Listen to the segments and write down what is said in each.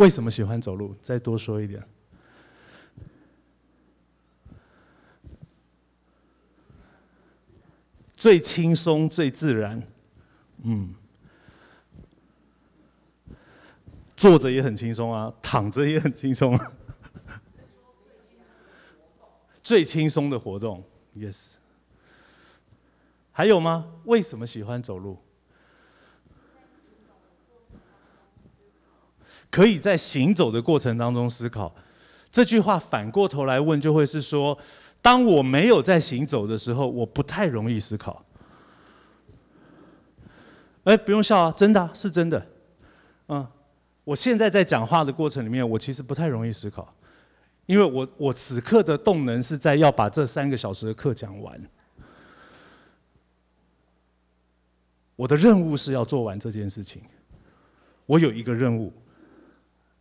为什么喜欢走路？再多说一点，最轻松、最自然，嗯，坐着也很轻松啊，躺着也很轻松，啊。最轻松的活动，yes，还有吗？为什么喜欢走路？可以在行走的过程当中思考，这句话反过头来问就会是说，当我没有在行走的时候，我不太容易思考。哎，不用笑啊，真的是真的，嗯，我现在在讲话的过程里面，我其实不太容易思考，因为我我此刻的动能是在要把这三个小时的课讲完，我的任务是要做完这件事情，我有一个任务。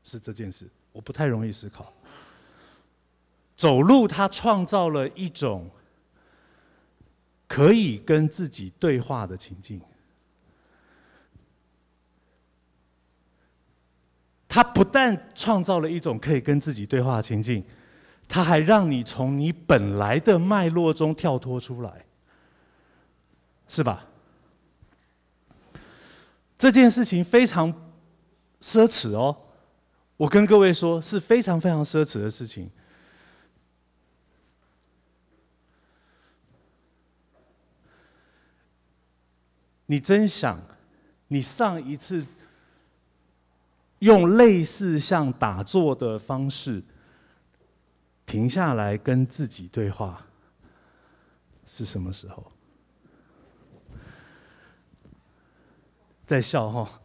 是这件事，我不太容易思考。走路，它创造了一种可以跟自己对话的情境。它不但创造了一种可以跟自己对话的情境，它还让你从你本来的脉络中跳脱出来，是吧？这件事情非常奢侈哦。我跟各位说，是非常非常奢侈的事情。你真想，你上一次用类似像打坐的方式停下来跟自己对话，是什么时候？在笑哈？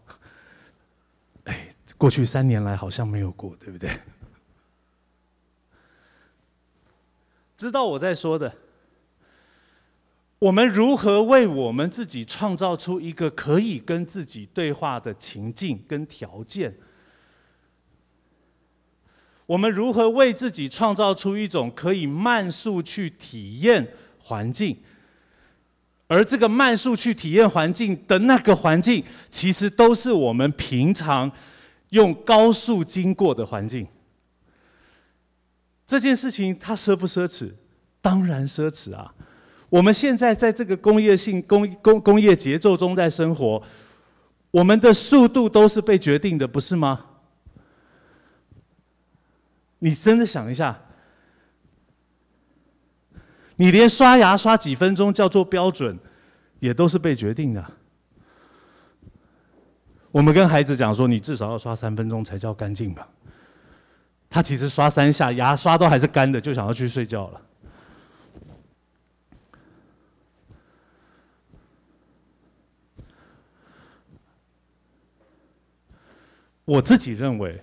过去三年来好像没有过，对不对？知道我在说的。我们如何为我们自己创造出一个可以跟自己对话的情境跟条件？我们如何为自己创造出一种可以慢速去体验环境？而这个慢速去体验环境的那个环境，其实都是我们平常。用高速经过的环境，这件事情它奢不奢侈？当然奢侈啊！我们现在在这个工业性工工工业节奏中在生活，我们的速度都是被决定的，不是吗？你真的想一下，你连刷牙刷几分钟叫做标准，也都是被决定的。我们跟孩子讲说：“你至少要刷三分钟才叫干净吧？”他其实刷三下，牙刷都还是干的，就想要去睡觉了。我自己认为，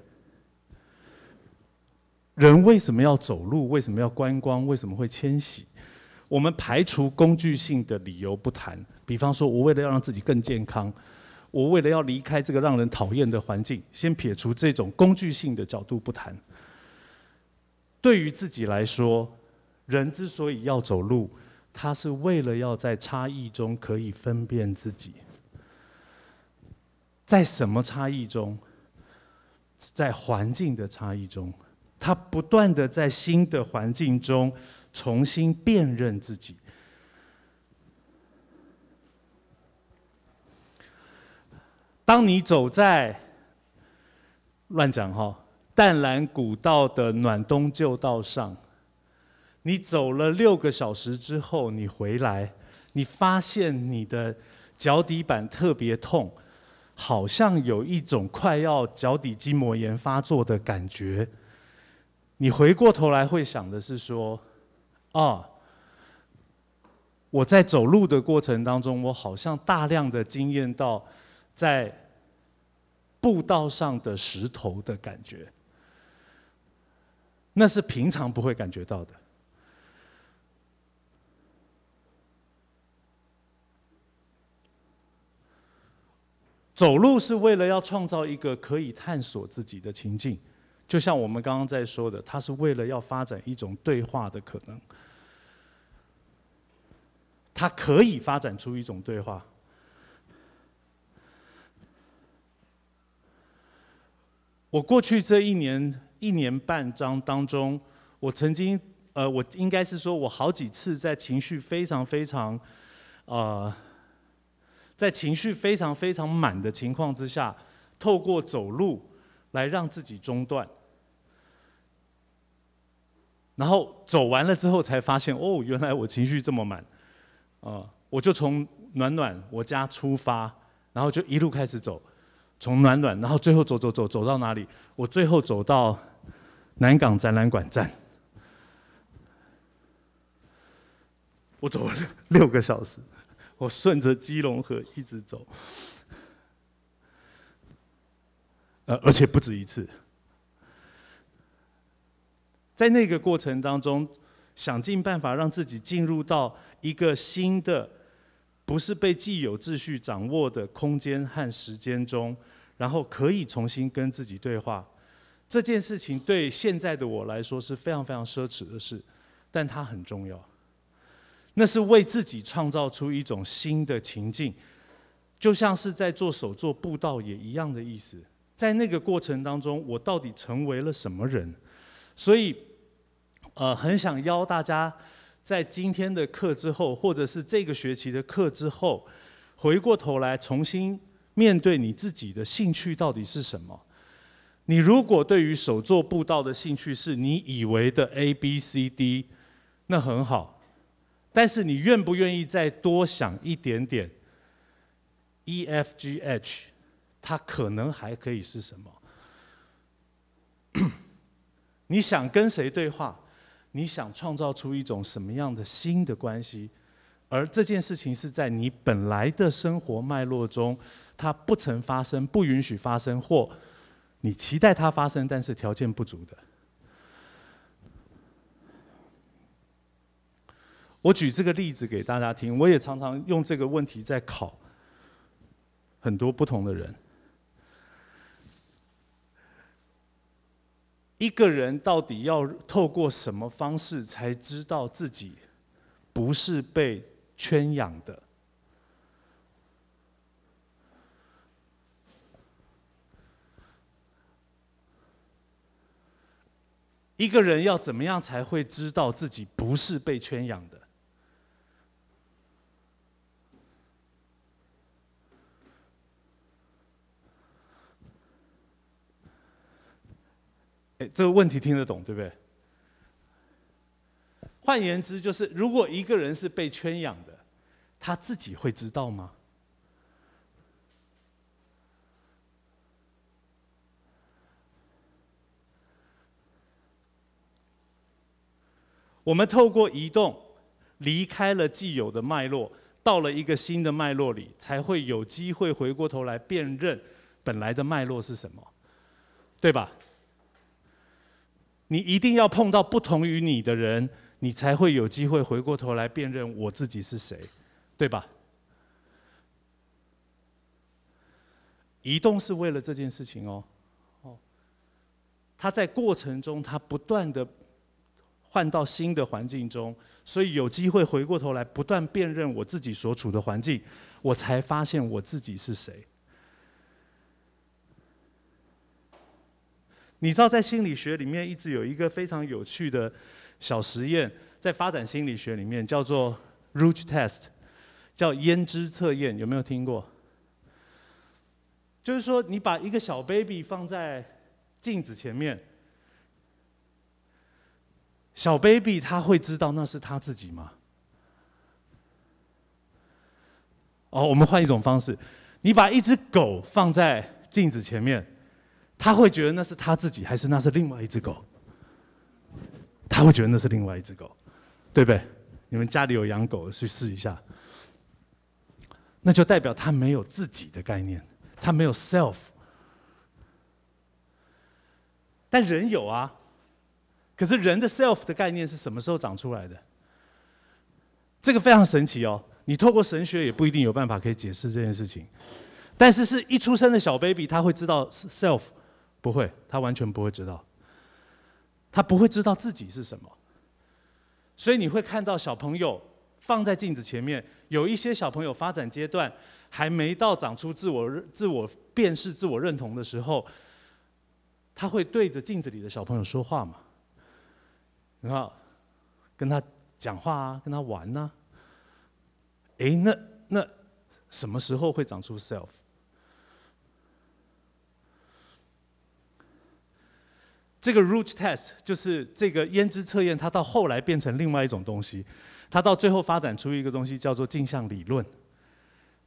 人为什么要走路？为什么要观光？为什么会迁徙？我们排除工具性的理由不谈，比方说我为了要让自己更健康。我为了要离开这个让人讨厌的环境，先撇除这种工具性的角度不谈。对于自己来说，人之所以要走路，他是为了要在差异中可以分辨自己。在什么差异中？在环境的差异中，他不断的在新的环境中重新辨认自己。当你走在乱讲哈，淡蓝古道的暖冬旧道上，你走了六个小时之后，你回来，你发现你的脚底板特别痛，好像有一种快要脚底筋膜炎发作的感觉。你回过头来会想的是说，啊，我在走路的过程当中，我好像大量的经验到在。步道上的石头的感觉，那是平常不会感觉到的。走路是为了要创造一个可以探索自己的情境，就像我们刚刚在说的，它是为了要发展一种对话的可能，它可以发展出一种对话。我过去这一年一年半章当中，我曾经呃，我应该是说，我好几次在情绪非常非常，呃，在情绪非常非常满的情况之下，透过走路来让自己中断，然后走完了之后才发现，哦，原来我情绪这么满，呃，我就从暖暖我家出发，然后就一路开始走。从暖暖，然后最后走走走走到哪里？我最后走到南港展览馆站。我走了六个小时，我顺着基隆河一直走。呃，而且不止一次。在那个过程当中，想尽办法让自己进入到一个新的。不是被既有秩序掌握的空间和时间中，然后可以重新跟自己对话。这件事情对现在的我来说是非常非常奢侈的事，但它很重要。那是为自己创造出一种新的情境，就像是在做手做步道也一样的意思。在那个过程当中，我到底成为了什么人？所以，呃，很想邀大家。在今天的课之后，或者是这个学期的课之后，回过头来重新面对你自己的兴趣到底是什么？你如果对于手作布道的兴趣是你以为的 A、B、C、D，那很好。但是你愿不愿意再多想一点点？E、F、G、H，它可能还可以是什么？你想跟谁对话？你想创造出一种什么样的新的关系？而这件事情是在你本来的生活脉络中，它不曾发生、不允许发生，或你期待它发生，但是条件不足的。我举这个例子给大家听，我也常常用这个问题在考很多不同的人。一个人到底要透过什么方式才知道自己不是被圈养的？一个人要怎么样才会知道自己不是被圈养的？这个问题听得懂对不对？换言之，就是如果一个人是被圈养的，他自己会知道吗？我们透过移动离开了既有的脉络，到了一个新的脉络里，才会有机会回过头来辨认本来的脉络是什么，对吧？你一定要碰到不同于你的人，你才会有机会回过头来辨认我自己是谁，对吧？移动是为了这件事情哦，哦。他在过程中，他不断的换到新的环境中，所以有机会回过头来不断辨认我自己所处的环境，我才发现我自己是谁。你知道在心理学里面一直有一个非常有趣的小实验，在发展心理学里面叫做 r o u t e Test，叫胭脂测验，有没有听过？就是说你把一个小 baby 放在镜子前面，小 baby 他会知道那是他自己吗？哦，我们换一种方式，你把一只狗放在镜子前面。他会觉得那是他自己，还是那是另外一只狗？他会觉得那是另外一只狗，对不对？你们家里有养狗，去试一下。那就代表他没有自己的概念，他没有 self。但人有啊，可是人的 self 的概念是什么时候长出来的？这个非常神奇哦。你透过神学也不一定有办法可以解释这件事情。但是是一出生的小 baby，他会知道 self。不会，他完全不会知道。他不会知道自己是什么，所以你会看到小朋友放在镜子前面，有一些小朋友发展阶段还没到长出自我、自我辨识、自我认同的时候，他会对着镜子里的小朋友说话嘛？然后跟他讲话啊，跟他玩呐。诶，那那什么时候会长出 self？这个 r o u t e test 就是这个胭脂测验，它到后来变成另外一种东西，它到最后发展出一个东西叫做镜像理论。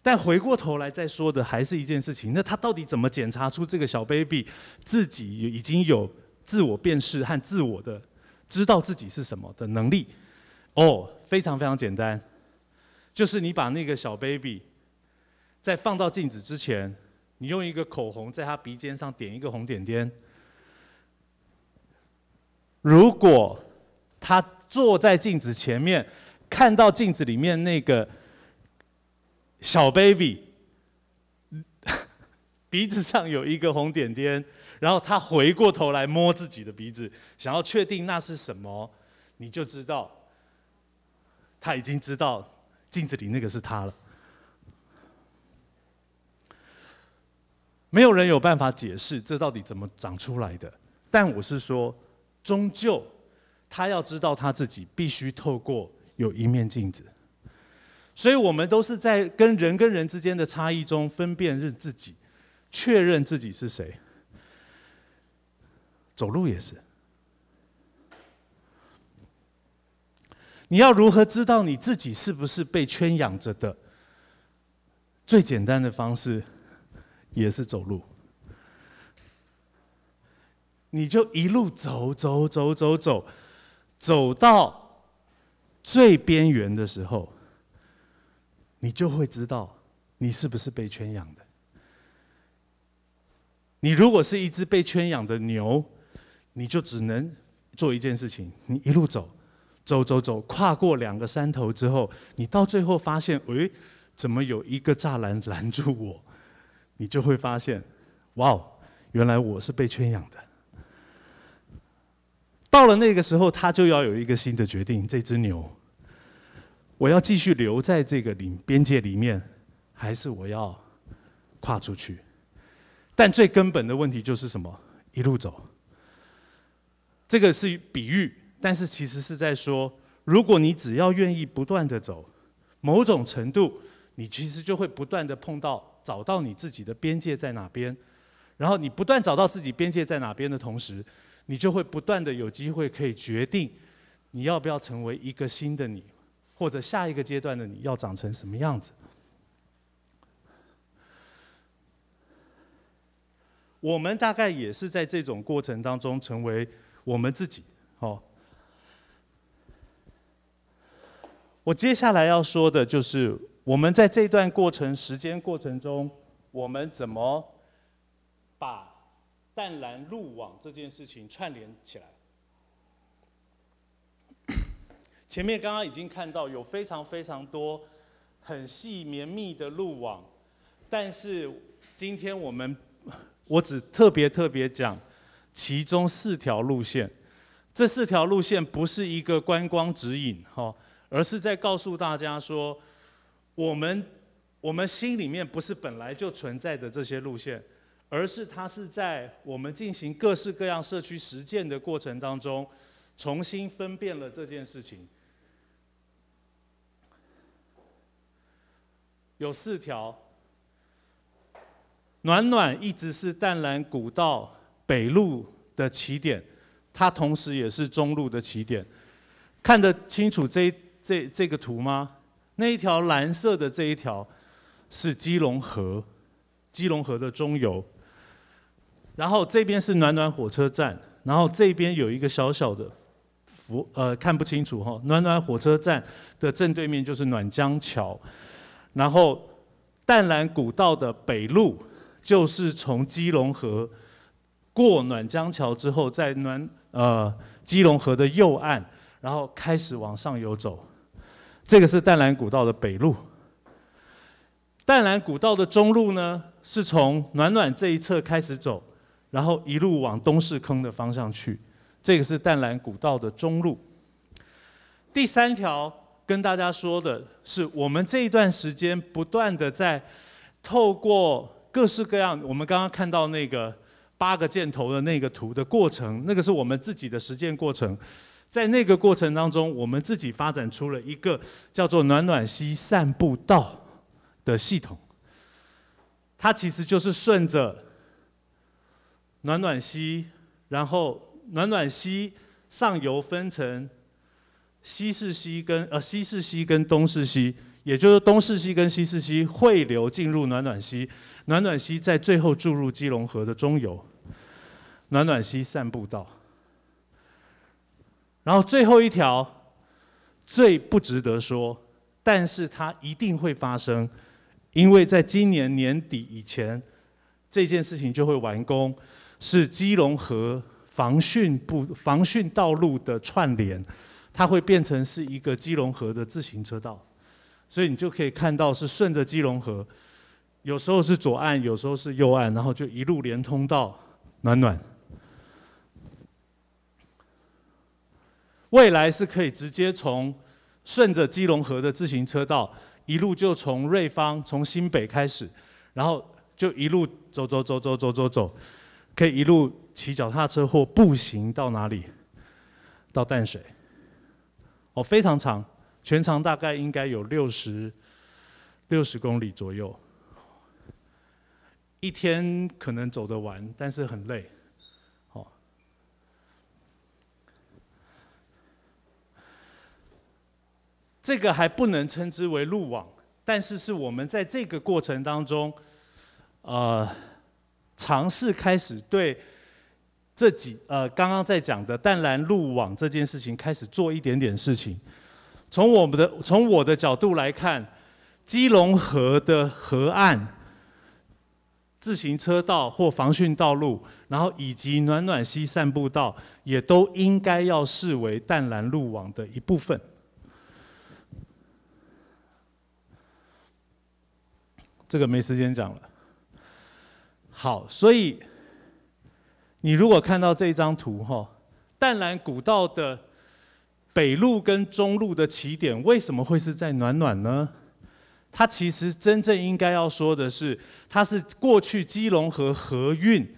但回过头来再说的还是一件事情，那他到底怎么检查出这个小 baby 自己已经有自我辨识和自我的知道自己是什么的能力？哦，非常非常简单，就是你把那个小 baby 在放到镜子之前，你用一个口红在他鼻尖上点一个红点点。如果他坐在镜子前面，看到镜子里面那个小 baby 鼻子上有一个红点点，然后他回过头来摸自己的鼻子，想要确定那是什么，你就知道他已经知道镜子里那个是他了。没有人有办法解释这到底怎么长出来的，但我是说。终究，他要知道他自己必须透过有一面镜子，所以我们都是在跟人跟人之间的差异中分辨认自己，确认自己是谁。走路也是，你要如何知道你自己是不是被圈养着的？最简单的方式，也是走路。你就一路走走走走走，走到最边缘的时候，你就会知道你是不是被圈养的。你如果是一只被圈养的牛，你就只能做一件事情：你一路走，走走走，跨过两个山头之后，你到最后发现，诶，怎么有一个栅栏拦住我？你就会发现，哇哦，原来我是被圈养的。到了那个时候，他就要有一个新的决定：这只牛，我要继续留在这个领边界里面，还是我要跨出去？但最根本的问题就是什么？一路走。这个是比喻，但是其实是在说，如果你只要愿意不断的走，某种程度，你其实就会不断的碰到、找到你自己的边界在哪边。然后你不断找到自己边界在哪边的同时。你就会不断的有机会可以决定你要不要成为一个新的你，或者下一个阶段的你要长成什么样子。我们大概也是在这种过程当中成为我们自己。好，我接下来要说的就是我们在这段过程时间过程中，我们怎么把。淡蓝路网这件事情串联起来，前面刚刚已经看到有非常非常多很细绵密的路网，但是今天我们我只特别特别讲其中四条路线，这四条路线不是一个观光指引哈，而是在告诉大家说，我们我们心里面不是本来就存在的这些路线。而是它是在我们进行各式各样社区实践的过程当中，重新分辨了这件事情。有四条，暖暖一直是淡蓝古道北路的起点，它同时也是中路的起点。看得清楚这这这个图吗？那一条蓝色的这一条是基隆河，基隆河的中游。然后这边是暖暖火车站，然后这边有一个小小的符，呃，看不清楚哈。暖暖火车站的正对面就是暖江桥，然后淡蓝古道的北路就是从基隆河过暖江桥之后，在暖呃基隆河的右岸，然后开始往上游走。这个是淡蓝古道的北路。淡蓝古道的中路呢，是从暖暖这一侧开始走。然后一路往东势坑的方向去，这个是淡蓝古道的中路。第三条跟大家说的是，我们这一段时间不断的在透过各式各样，我们刚刚看到那个八个箭头的那个图的过程，那个是我们自己的实践过程。在那个过程当中，我们自己发展出了一个叫做暖暖溪散步道的系统，它其实就是顺着。暖暖溪，然后暖暖溪上游分成西势溪跟呃西势溪跟东势溪，也就是东势溪跟西势溪汇流进入暖暖溪，暖暖溪在最后注入基隆河的中游，暖暖溪散步道，然后最后一条最不值得说，但是它一定会发生，因为在今年年底以前这件事情就会完工。是基隆河防汛部防汛道路的串联，它会变成是一个基隆河的自行车道，所以你就可以看到是顺着基隆河，有时候是左岸，有时候是右岸，然后就一路连通到暖暖。未来是可以直接从顺着基隆河的自行车道一路就从瑞芳从新北开始，然后就一路走走走走走走走。可以一路骑脚踏车或步行到哪里？到淡水，哦，非常长，全长大概应该有六十六十公里左右，一天可能走得完，但是很累。哦，这个还不能称之为路网，但是是我们在这个过程当中，呃。尝试开始对这几呃刚刚在讲的淡蓝路网这件事情开始做一点点事情。从我们的从我的角度来看，基隆河的河岸自行车道或防汛道路，然后以及暖暖溪散步道，也都应该要视为淡蓝路网的一部分。这个没时间讲了。好，所以你如果看到这张图哈，淡蓝古道的北路跟中路的起点为什么会是在暖暖呢？它其实真正应该要说的是，它是过去基隆河河运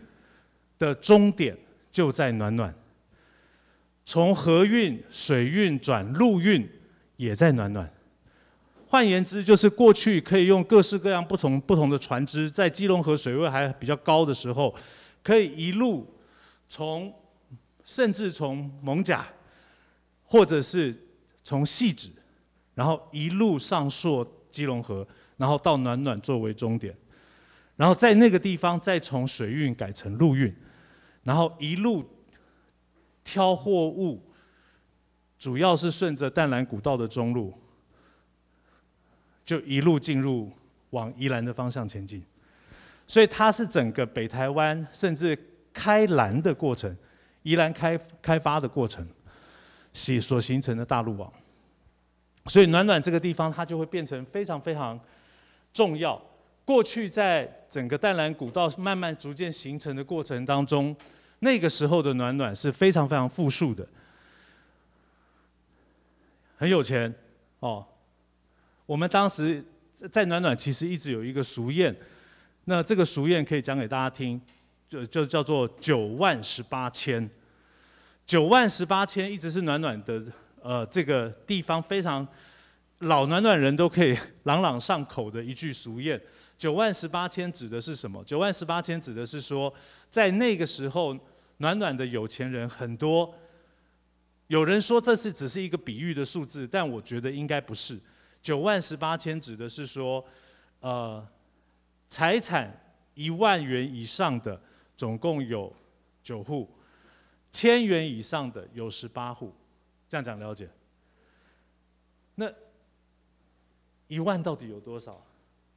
的终点，就在暖暖。从河运、水运转陆运，也在暖暖。换言之，就是过去可以用各式各样不同不同的船只，在基隆河水位还比较高的时候，可以一路从甚至从蒙甲，或者是从细子，然后一路上溯基隆河，然后到暖暖作为终点，然后在那个地方再从水运改成陆运，然后一路挑货物，主要是顺着淡蓝古道的中路。就一路进入往宜兰的方向前进，所以它是整个北台湾甚至开兰的过程，宜兰开开发的过程，形所形成的大陆网，所以暖暖这个地方它就会变成非常非常重要。过去在整个淡蓝古道慢慢逐渐形成的过程当中，那个时候的暖暖是非常非常富庶的，很有钱哦。我们当时在暖暖，其实一直有一个俗谚，那这个俗谚可以讲给大家听，就就叫做“九万十八千”。九万十八千一直是暖暖的，呃，这个地方非常老，暖暖人都可以朗朗上口的一句俗谚。九万十八千指的是什么？九万十八千指的是说，在那个时候，暖暖的有钱人很多。有人说这是只是一个比喻的数字，但我觉得应该不是。九万十八千指的是说，呃，财产一万元以上的总共有九户，千元以上的有十八户，这样讲了解。那一万到底有多少？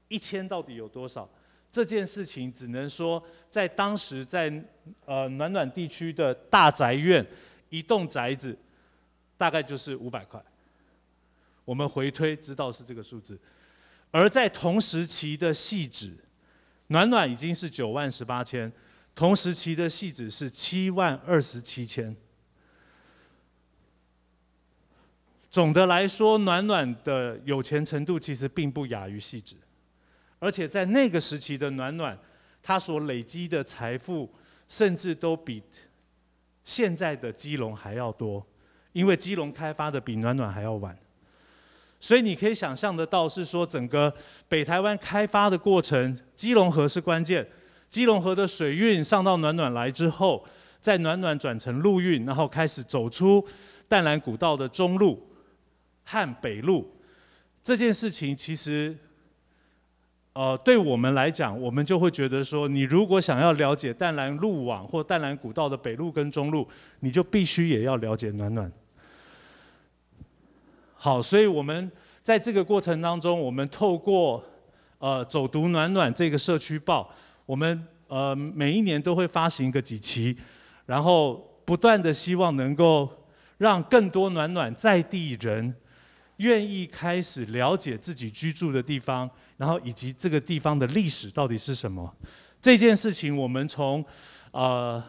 一千到底有多少？这件事情只能说，在当时在呃暖暖地区的大宅院，一栋宅子大概就是五百块。我们回推知道是这个数字，而在同时期的细指，暖暖已经是九万十八千，同时期的细指是七万二十七千。总的来说，暖暖的有钱程度其实并不亚于细指，而且在那个时期的暖暖，他所累积的财富甚至都比现在的基隆还要多，因为基隆开发的比暖暖还要晚。所以你可以想象得到，是说整个北台湾开发的过程，基隆河是关键。基隆河的水运上到暖暖来之后，在暖暖转成陆运，然后开始走出淡蓝古道的中路、和北路。这件事情其实，呃，对我们来讲，我们就会觉得说，你如果想要了解淡蓝路网或淡蓝古道的北路跟中路，你就必须也要了解暖暖。好，所以，我们在这个过程当中，我们透过呃“走读暖暖”这个社区报，我们呃每一年都会发行个几期，然后不断的希望能够让更多暖暖在地人愿意开始了解自己居住的地方，然后以及这个地方的历史到底是什么。这件事情，我们从呃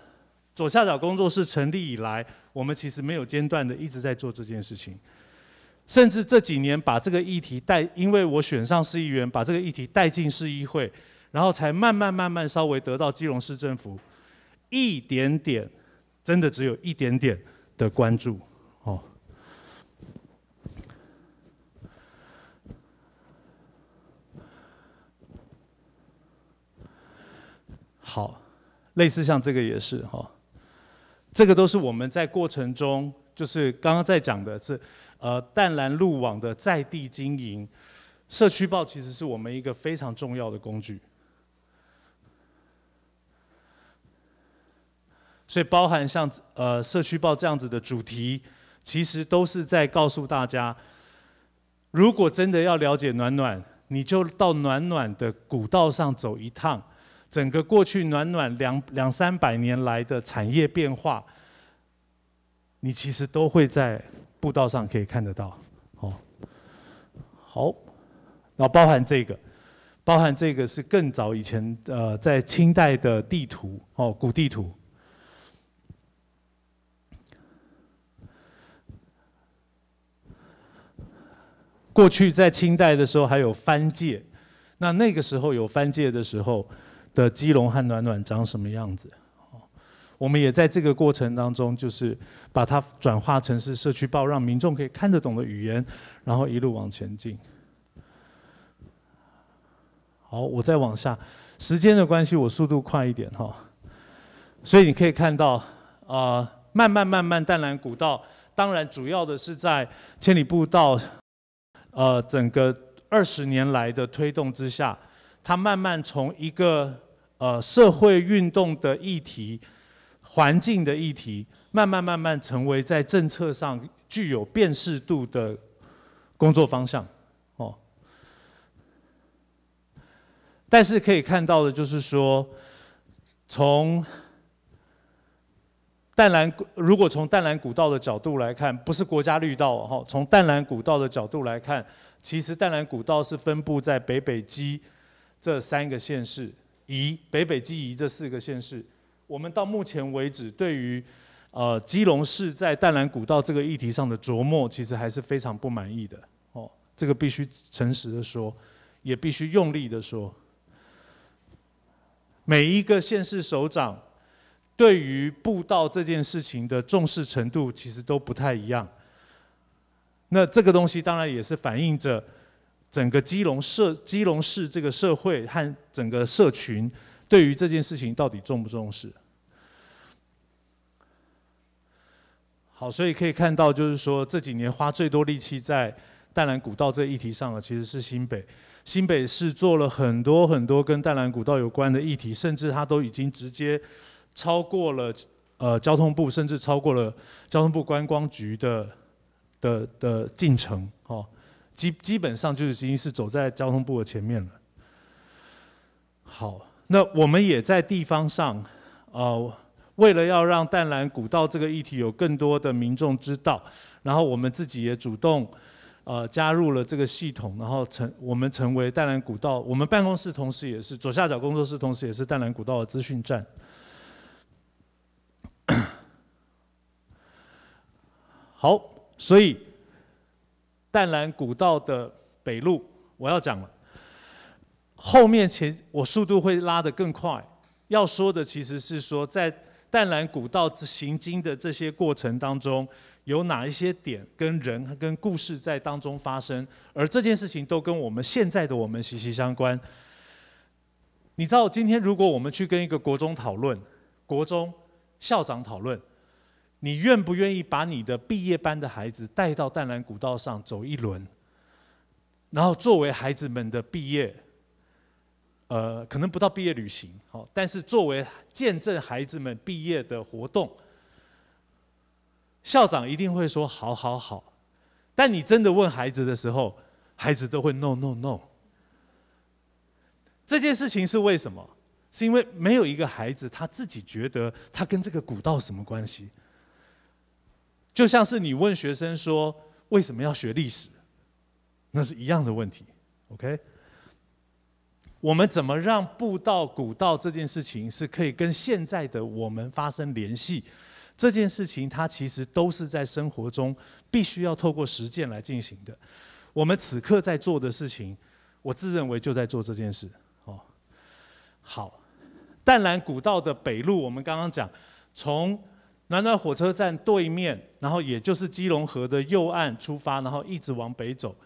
左下角工作室成立以来，我们其实没有间断的一直在做这件事情。甚至这几年把这个议题带，因为我选上市议员，把这个议题带进市议会，然后才慢慢慢慢稍微得到基隆市政府一点点，真的只有一点点的关注哦。好，类似像这个也是哈，这个都是我们在过程中，就是刚刚在讲的这。呃，淡蓝路网的在地经营，社区报其实是我们一个非常重要的工具。所以，包含像呃社区报这样子的主题，其实都是在告诉大家：如果真的要了解暖暖，你就到暖暖的古道上走一趟，整个过去暖暖两两三百年来的产业变化，你其实都会在。步道上可以看得到，哦，好，然后包含这个，包含这个是更早以前，呃，在清代的地图，哦，古地图。过去在清代的时候还有番界，那那个时候有番界的时候的基隆和暖暖长什么样子？我们也在这个过程当中，就是把它转化成是社区报，让民众可以看得懂的语言，然后一路往前进。好，我再往下，时间的关系，我速度快一点哈。所以你可以看到，啊，慢慢慢慢，淡蓝古道，当然主要的是在千里步道，呃，整个二十年来的推动之下，它慢慢从一个呃社会运动的议题。环境的议题慢慢慢慢成为在政策上具有辨识度的工作方向哦。但是可以看到的就是说，从淡蓝，如果从淡蓝古道的角度来看，不是国家绿道哈。从淡蓝古道的角度来看，其实淡蓝古道是分布在北北基这三个县市，宜北北基宜这四个县市。我们到目前为止，对于呃基隆市在淡蓝古道这个议题上的琢磨，其实还是非常不满意的。哦，这个必须诚实的说，也必须用力的说。每一个县市首长对于步道这件事情的重视程度，其实都不太一样。那这个东西当然也是反映着整个基隆社、基隆市这个社会和整个社群对于这件事情到底重不重视。好，所以可以看到，就是说这几年花最多力气在淡蓝古道这议题上的，其实是新北。新北是做了很多很多跟淡蓝古道有关的议题，甚至它都已经直接超过了呃交通部，甚至超过了交通部观光局的的的进程哦。基基本上就是已经是走在交通部的前面了。好，那我们也在地方上，呃。为了要让淡蓝古道这个议题有更多的民众知道，然后我们自己也主动，呃，加入了这个系统，然后成我们成为淡蓝古道，我们办公室同时也是左下角工作室，同时也是淡蓝古道的资讯站。好，所以淡蓝古道的北路，我要讲了。后面前我速度会拉得更快，要说的其实是说在。淡蓝古道之行经的这些过程当中，有哪一些点跟人跟故事在当中发生？而这件事情都跟我们现在的我们息息相关。你知道，今天如果我们去跟一个国中讨论，国中校长讨论，你愿不愿意把你的毕业班的孩子带到淡蓝古道上走一轮，然后作为孩子们的毕业？呃，可能不到毕业旅行，好，但是作为见证孩子们毕业的活动，校长一定会说好，好，好。但你真的问孩子的时候，孩子都会 no，no，no。这件事情是为什么？是因为没有一个孩子他自己觉得他跟这个古道什么关系？就像是你问学生说为什么要学历史，那是一样的问题，OK。我们怎么让步道古道这件事情是可以跟现在的我们发生联系？这件事情它其实都是在生活中必须要透过实践来进行的。我们此刻在做的事情，我自认为就在做这件事。哦，好，淡蓝古道的北路，我们刚刚讲，从暖暖火车站对面，然后也就是基隆河的右岸出发，然后一直往北走。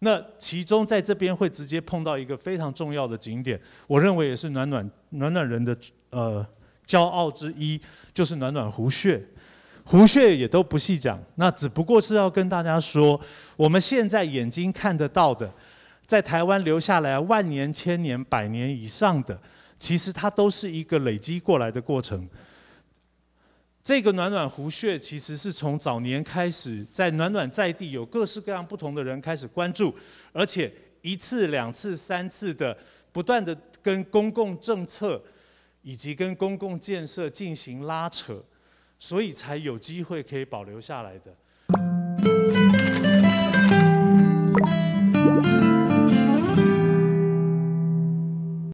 那其中在这边会直接碰到一个非常重要的景点，我认为也是暖暖暖暖人的呃骄傲之一，就是暖暖湖穴。湖穴也都不细讲，那只不过是要跟大家说，我们现在眼睛看得到的，在台湾留下来万年、千年、百年以上的，其实它都是一个累积过来的过程。这个暖暖湖穴其实是从早年开始，在暖暖在地有各式各样不同的人开始关注，而且一次、两次、三次的不断的跟公共政策以及跟公共建设进行拉扯，所以才有机会可以保留下来的。